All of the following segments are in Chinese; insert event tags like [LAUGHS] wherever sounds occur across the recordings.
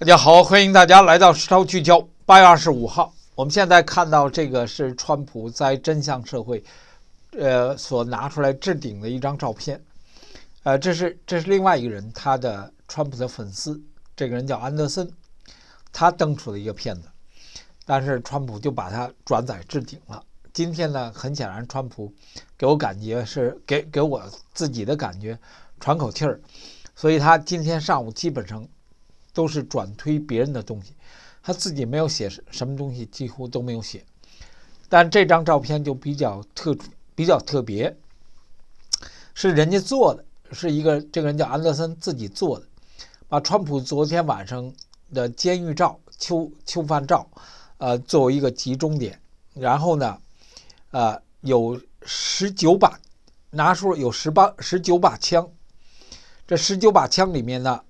大家好，欢迎大家来到《时聚焦》。八月二十五号，我们现在看到这个是川普在真相社会，呃，所拿出来置顶的一张照片。呃，这是这是另外一个人，他的川普的粉丝，这个人叫安德森，他登出的一个片子，但是川普就把它转载置顶了。今天呢，很显然川普给我感觉是给给我自己的感觉喘口气儿，所以他今天上午基本上。都是转推别人的东西，他自己没有写什么东西，几乎都没有写。但这张照片就比较特比较特别，是人家做的，是一个这个人叫安德森自己做的，把川普昨天晚上的监狱照、囚囚犯照，呃，作为一个集中点，然后呢，呃，有十九把拿出有十八十九把枪，这十九把枪里面呢。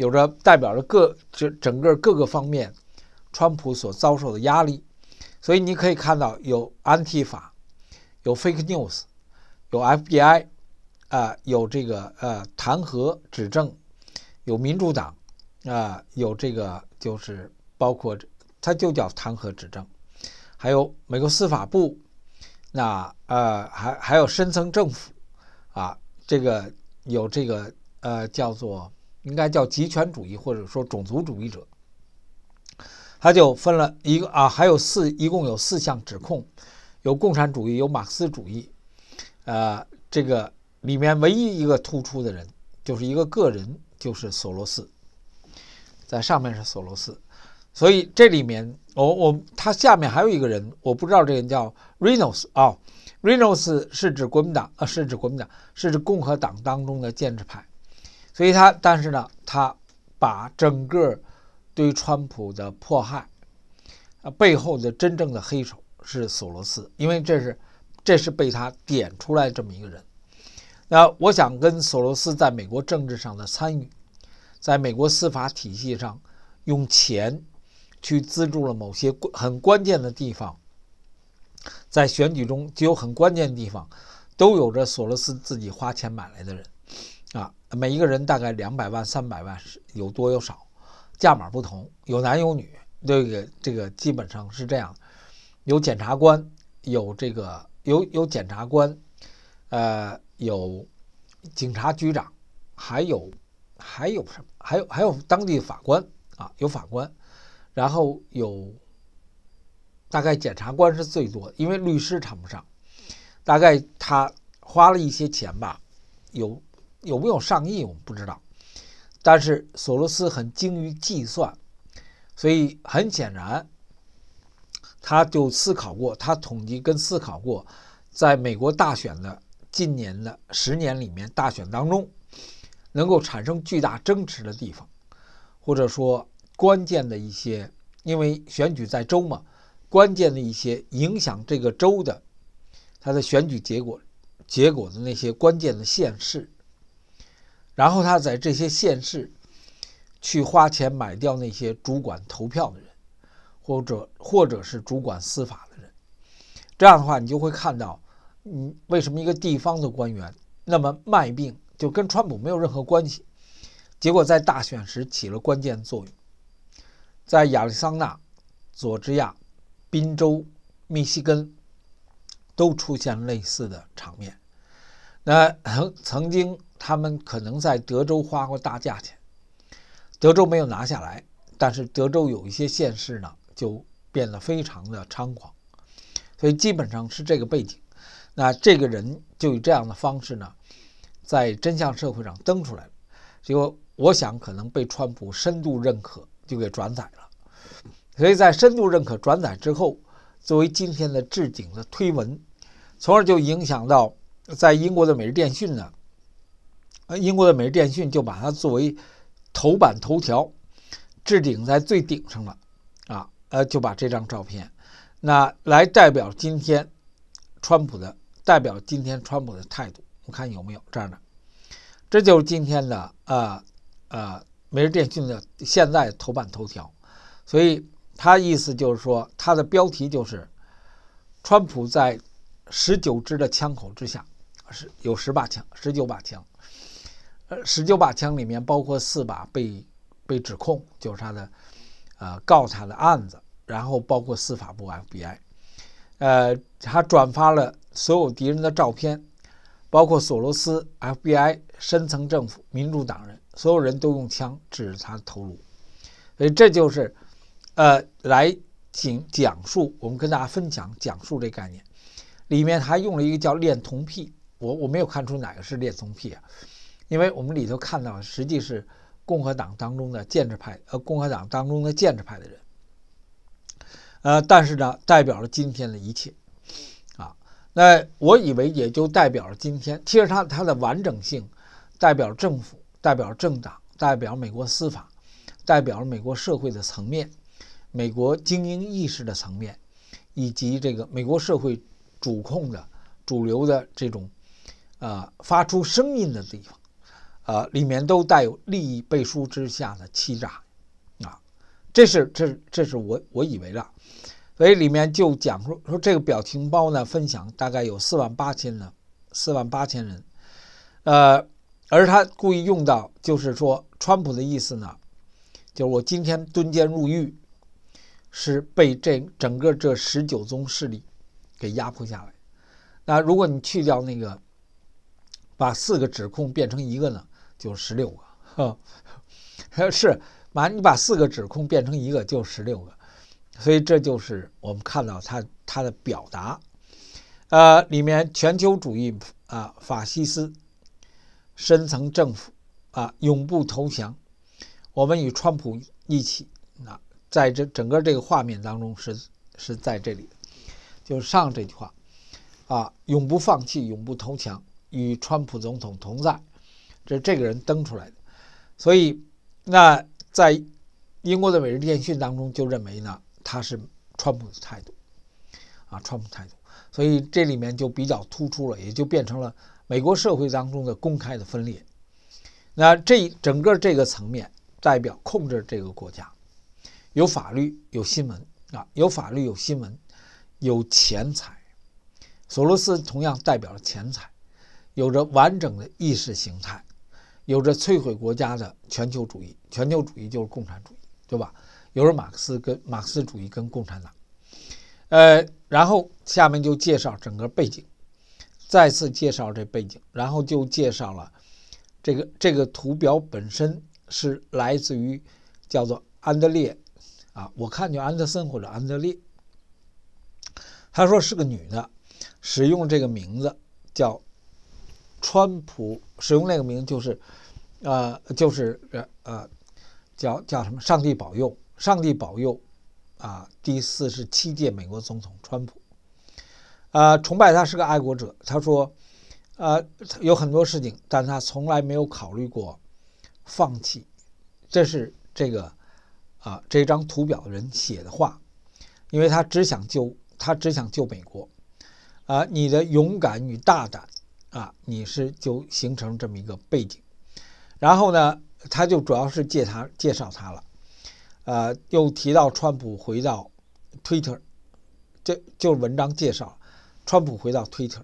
有着代表着各就整个各个方面，川普所遭受的压力，所以你可以看到有 anti 法，有 fake news，有 FBI，啊，有这个呃弹劾指证，有民主党，啊，有这个就是包括它就叫弹劾指证，还有美国司法部，那呃还还有深层政府，啊，这个有这个呃叫做。应该叫极权主义，或者说种族主义者，他就分了一个啊，还有四，一共有四项指控，有共产主义，有马克思主义，呃，这个里面唯一一个突出的人就是一个个人，就是索罗斯，在上面是索罗斯，所以这里面我我他下面还有一个人，我不知道这个人叫 Rinos 啊，Rinos 是指国民党啊，是指国民党，是指共和党当中的建制派。所以他，但是呢，他把整个对川普的迫害啊背后的真正的黑手是索罗斯，因为这是这是被他点出来这么一个人。那我想跟索罗斯在美国政治上的参与，在美国司法体系上用钱去资助了某些很关键的地方，在选举中就有很关键的地方都有着索罗斯自己花钱买来的人。每一个人大概两百万三百万是有多有少，价码不同，有男有女，这个这个基本上是这样。有检察官，有这个有有检察官，呃，有警察局长，还有还有什么？还有还有当地法官啊，有法官，然后有大概检察官是最多的，因为律师谈不上。大概他花了一些钱吧，有。有没有上亿，我们不知道。但是索罗斯很精于计算，所以很显然，他就思考过，他统计跟思考过，在美国大选的近年的十年里面，大选当中能够产生巨大争执的地方，或者说关键的一些，因为选举在州嘛，关键的一些影响这个州的他的选举结果结果的那些关键的县市。然后他在这些县市去花钱买掉那些主管投票的人，或者或者是主管司法的人，这样的话，你就会看到，嗯，为什么一个地方的官员那么卖命，就跟川普没有任何关系，结果在大选时起了关键作用，在亚利桑那、佐治亚、宾州、密西根都出现类似的场面。那曾 [LAUGHS] 曾经。他们可能在德州花过大价钱，德州没有拿下来，但是德州有一些县市呢，就变得非常的猖狂，所以基本上是这个背景。那这个人就以这样的方式呢，在真相社会上登出来，了，结果我想可能被川普深度认可，就给转载了。所以在深度认可转载之后，作为今天的置顶的推文，从而就影响到在英国的《每日电讯》呢。呃，英国的每日电讯就把它作为头版头条置顶在最顶上了，啊，呃，就把这张照片，那来代表今天川普的代表今天川普的态度，你看有没有这样的？这就是今天的呃呃每日电讯的现在头版头条，所以他意思就是说，他的标题就是川普在十九支的枪口之下，是有十把枪，十九把枪。呃，十九把枪里面包括四把被被指控，就是他的，呃，告他的案子。然后包括司法部 FBI，呃，他转发了所有敌人的照片，包括索罗斯、FBI、深层政府、民主党人，所有人都用枪指着他的头颅。所以这就是，呃，来讲讲述我们跟大家分享讲述这概念。里面还用了一个叫“恋童癖”，我我没有看出哪个是恋童癖啊。因为我们里头看到，实际是共和党当中的建制派，呃，共和党当中的建制派的人，呃，但是呢，代表了今天的一切，啊，那我以为也就代表了今天。其实它它的完整性，代表政府，代表政党，代表美国司法，代表美国社会的层面，美国精英意识的层面，以及这个美国社会主控的主流的这种，呃，发出声音的地方。呃，里面都带有利益背书之下的欺诈，啊，这是这这是我我以为的，所以里面就讲说说这个表情包呢，分享大概有四万八千呢，四万八千人，呃，而他故意用到就是说川普的意思呢，就是我今天蹲监入狱，是被这整个这十九宗势力给压迫下来。那如果你去掉那个，把四个指控变成一个呢？就十六个，[LAUGHS] 是，把你把四个指控变成一个，就十六个，所以这就是我们看到他他的表达，呃，里面全球主义啊，法西斯，深层政府啊，永不投降，我们与川普一起，啊，在这整个这个画面当中是是在这里，就上这句话，啊，永不放弃，永不投降，与川普总统同在。是这个人登出来的，所以那在英国的《每日电讯》当中就认为呢，他是川普的态度，啊，川普态度，所以这里面就比较突出了，也就变成了美国社会当中的公开的分裂。那这整个这个层面代表控制这个国家，有法律，有新闻啊，有法律，有新闻，有钱财，索罗斯同样代表了钱财，有着完整的意识形态。有着摧毁国家的全球主义，全球主义就是共产主义，对吧？有着马克思跟马克思主义跟共产党，呃，然后下面就介绍整个背景，再次介绍这背景，然后就介绍了这个这个图表本身是来自于叫做安德烈，啊，我看就安德森或者安德烈，他说是个女的，使用这个名字叫。川普使用那个名就是，呃，就是呃呃，叫叫什么？上帝保佑，上帝保佑，啊！第四十七届美国总统川普，呃，崇拜他是个爱国者。他说，呃，有很多事情，但他从来没有考虑过放弃。这是这个啊这张图表的人写的话，因为他只想救，他只想救美国。啊，你的勇敢与大胆。啊，你是就形成这么一个背景，然后呢，他就主要是介他介绍他了，呃，又提到川普回到 Twitter，这就是文章介绍川普回到 Twitter，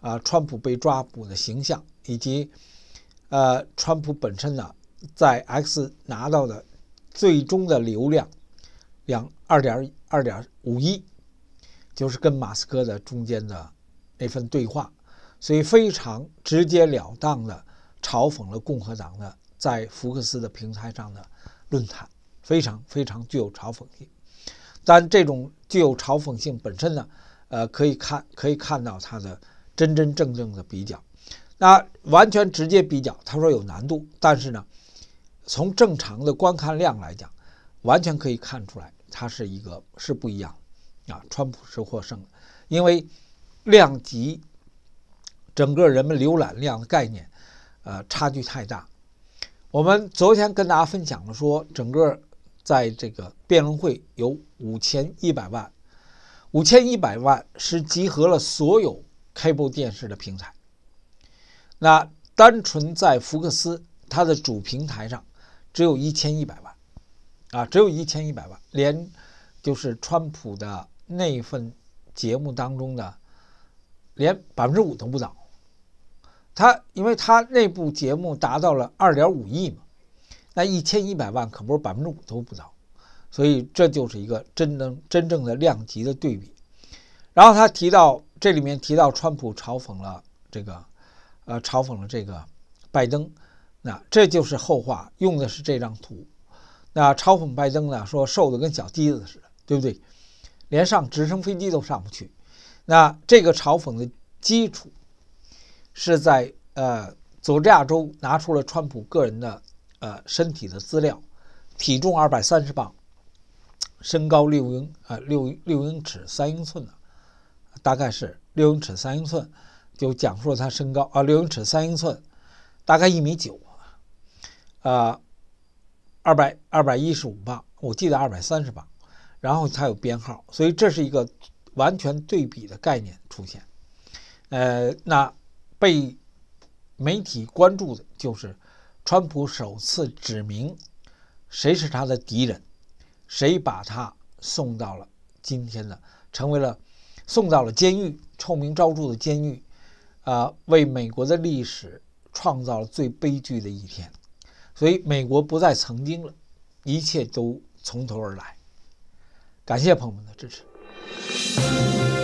啊，川普被抓捕的形象以及呃，川普本身呢在 X 拿到的最终的流量两二点二点五亿，就是跟马斯克的中间的那份对话。所以非常直截了当的嘲讽了共和党的在福克斯的平台上的论坛，非常非常具有嘲讽性。但这种具有嘲讽性本身呢，呃，可以看可以看到它的真真正正的比较。那完全直接比较，他说有难度，但是呢，从正常的观看量来讲，完全可以看出来，它是一个是不一样啊。川普是获胜，因为量级。整个人们浏览量的概念，呃，差距太大。我们昨天跟大家分享了说，整个在这个辩论会有五千一百万，五千一百万是集合了所有开播电视的平台。那单纯在福克斯它的主平台上，只有一千一百万，啊，只有一千一百万，连就是川普的那份节目当中的，连百分之五都不到。他因为他那部节目达到了二点五亿嘛，那一千一百万可不是百分之五都不到，所以这就是一个真能真正的量级的对比。然后他提到这里面提到川普嘲讽了这个，呃，嘲讽了这个拜登，那这就是后话，用的是这张图。那嘲讽拜登呢，说瘦的跟小鸡子似的，对不对？连上直升飞机都上不去。那这个嘲讽的基础。是在呃，佐治亚州拿出了川普个人的呃身体的资料，体重二百三十磅，身高六英呃六六英尺三英寸的，大概是六英尺三英寸，就讲述了他身高啊六英尺三英寸，大概一米九，啊，二百二百一十五磅，我记得二百三十磅，然后他有编号，所以这是一个完全对比的概念出现，呃，那。被媒体关注的就是，川普首次指明谁是他的敌人，谁把他送到了今天呢？成为了送到了监狱，臭名昭著的监狱，啊，为美国的历史创造了最悲剧的一天。所以，美国不再曾经了，一切都从头而来。感谢朋友们的支持。